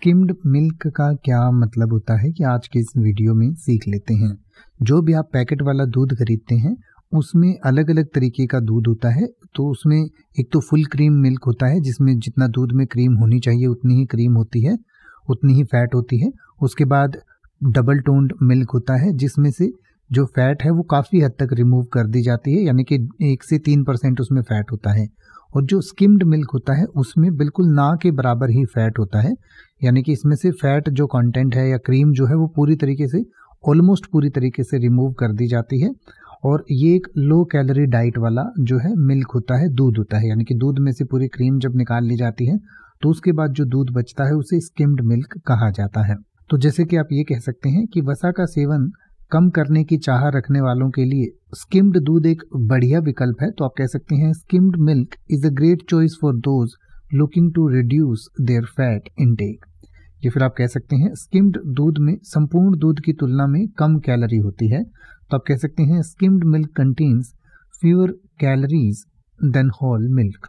skimmed milk का क्या मतलब होता है कि आज के इस वीडियो में सीख लेते हैं जो भी आप पैकेट वाला दूध खरीदते हैं उसमें अलग अलग तरीके का दूध होता है तो उसमें एक तो फुल क्रीम मिल्क होता है जिसमें जितना दूध में क्रीम होनी चाहिए उतनी ही क्रीम होती है उतनी ही फैट होती है उसके बाद डबल टोन्ड मिल्क होता है जिसमें से जो फैट है वो काफ़ी हद तक रिमूव कर दी जाती है यानी कि एक से तीन परसेंट उसमें फैट होता है और जो स्किम्ड मिल्क होता है उसमें बिल्कुल ना के बराबर ही फैट होता है यानी कि इसमें से फैट जो कंटेंट है या क्रीम जो है वो पूरी तरीके से ऑलमोस्ट पूरी तरीके से रिमूव कर दी जाती है और ये एक लो कैलोरी डाइट वाला जो है मिल्क होता है दूध होता है यानी कि दूध में से पूरी क्रीम जब निकाल ली जाती है तो उसके बाद जो दूध बचता है उसे स्किम्ड मिल्क कहा जाता है तो जैसे कि आप ये कह सकते हैं कि वसा का सेवन कम करने की चाह रखने वालों के लिए स्किम्ड दूध एक बढ़िया विकल्प है तो आप कह सकते हैं skimmed milk is a great choice for those looking to reduce their fat intake ये फिर आप कह सकते हैं स्किम्ड दूध में संपूर्ण दूध की तुलना में कम कैलोरी होती है तो आप कह सकते हैं skimmed milk contains fewer calories than whole milk